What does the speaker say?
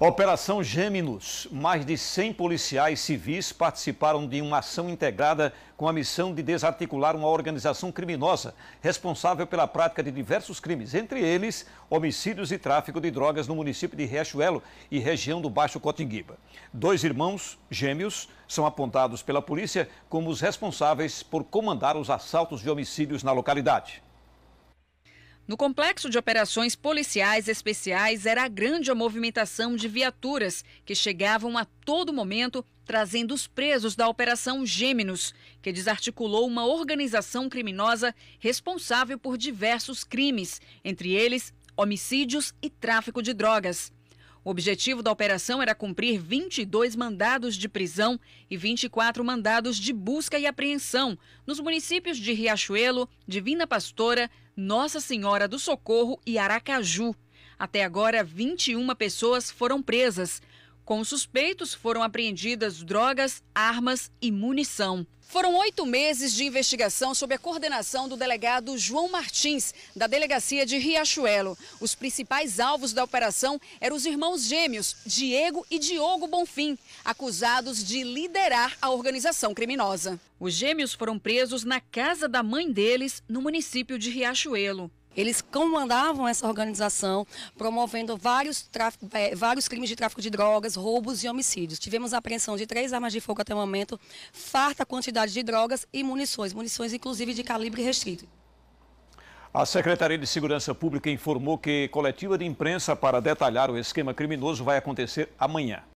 Operação Gêmeos. Mais de 100 policiais civis participaram de uma ação integrada com a missão de desarticular uma organização criminosa responsável pela prática de diversos crimes, entre eles homicídios e tráfico de drogas no município de Riachuelo e região do Baixo Cotinguiba. Dois irmãos gêmeos são apontados pela polícia como os responsáveis por comandar os assaltos e homicídios na localidade. No complexo de operações policiais especiais era grande a movimentação de viaturas que chegavam a todo momento trazendo os presos da Operação Gêmeos, que desarticulou uma organização criminosa responsável por diversos crimes, entre eles homicídios e tráfico de drogas. O objetivo da operação era cumprir 22 mandados de prisão e 24 mandados de busca e apreensão nos municípios de Riachuelo, Divina Pastora, Nossa Senhora do Socorro e Aracaju. Até agora, 21 pessoas foram presas, com os suspeitos foram apreendidas drogas, armas e munição. Foram oito meses de investigação sob a coordenação do delegado João Martins, da delegacia de Riachuelo. Os principais alvos da operação eram os irmãos gêmeos, Diego e Diogo Bonfim, acusados de liderar a organização criminosa. Os gêmeos foram presos na casa da mãe deles, no município de Riachuelo. Eles comandavam essa organização, promovendo vários, tráfico, é, vários crimes de tráfico de drogas, roubos e homicídios. Tivemos a apreensão de três armas de fogo até o momento, farta quantidade de drogas e munições, munições inclusive de calibre restrito. A Secretaria de Segurança Pública informou que coletiva de imprensa para detalhar o esquema criminoso vai acontecer amanhã.